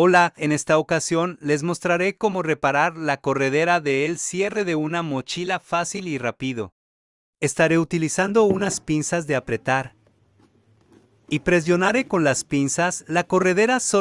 Hola, en esta ocasión les mostraré cómo reparar la corredera de el cierre de una mochila fácil y rápido. Estaré utilizando unas pinzas de apretar y presionaré con las pinzas la corredera